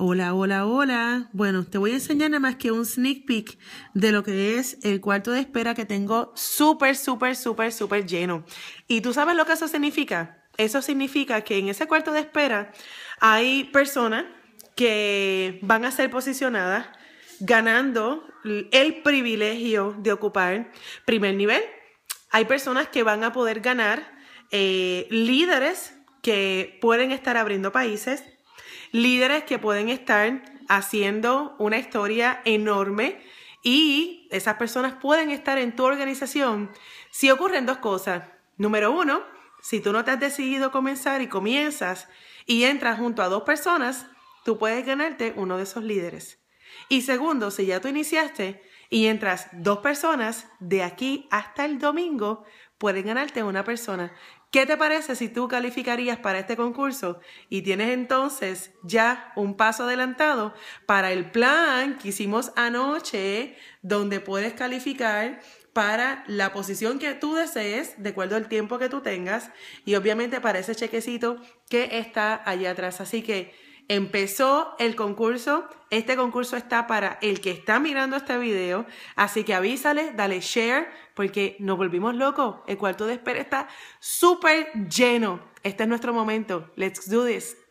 Hola, hola, hola. Bueno, te voy a enseñar nada más que un sneak peek de lo que es el cuarto de espera que tengo súper, súper, súper, súper lleno. ¿Y tú sabes lo que eso significa? Eso significa que en ese cuarto de espera hay personas que van a ser posicionadas ganando el privilegio de ocupar primer nivel. Hay personas que van a poder ganar eh, líderes que pueden estar abriendo países líderes que pueden estar haciendo una historia enorme y esas personas pueden estar en tu organización si ocurren dos cosas. Número uno, si tú no te has decidido comenzar y comienzas y entras junto a dos personas, tú puedes ganarte uno de esos líderes. Y segundo, si ya tú iniciaste y entras dos personas, de aquí hasta el domingo pueden ganarte una persona ¿Qué te parece si tú calificarías para este concurso? Y tienes entonces ya un paso adelantado para el plan que hicimos anoche, donde puedes calificar para la posición que tú desees, de acuerdo al tiempo que tú tengas, y obviamente para ese chequecito que está allá atrás. Así que Empezó el concurso. Este concurso está para el que está mirando este video. Así que avísale, dale share, porque nos volvimos locos. El cuarto de espera está súper lleno. Este es nuestro momento. Let's do this.